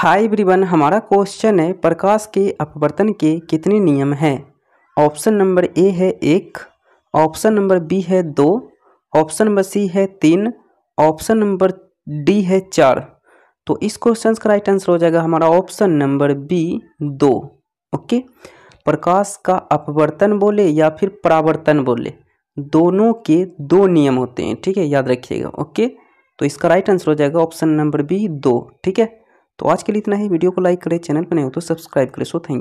हाय ब्रिवन हमारा क्वेश्चन है प्रकाश के अपवर्तन के कितने नियम हैं ऑप्शन नंबर ए है एक ऑप्शन नंबर बी है दो ऑप्शन नंबर सी है तीन ऑप्शन नंबर डी है चार तो इस क्वेश्चन का राइट आंसर हो जाएगा हमारा ऑप्शन नंबर बी दो ओके प्रकाश का अपवर्तन बोले या फिर परावर्तन बोले दोनों के दो नियम होते हैं ठीक है याद रखिएगा ओके तो इसका राइट आंसर हो जाएगा ऑप्शन नंबर बी दो ठीक है तो आज के लिए इतना ही वीडियो को लाइक करें चैनल पर नहीं हो तो सब्सक्राइब करें सो थैंक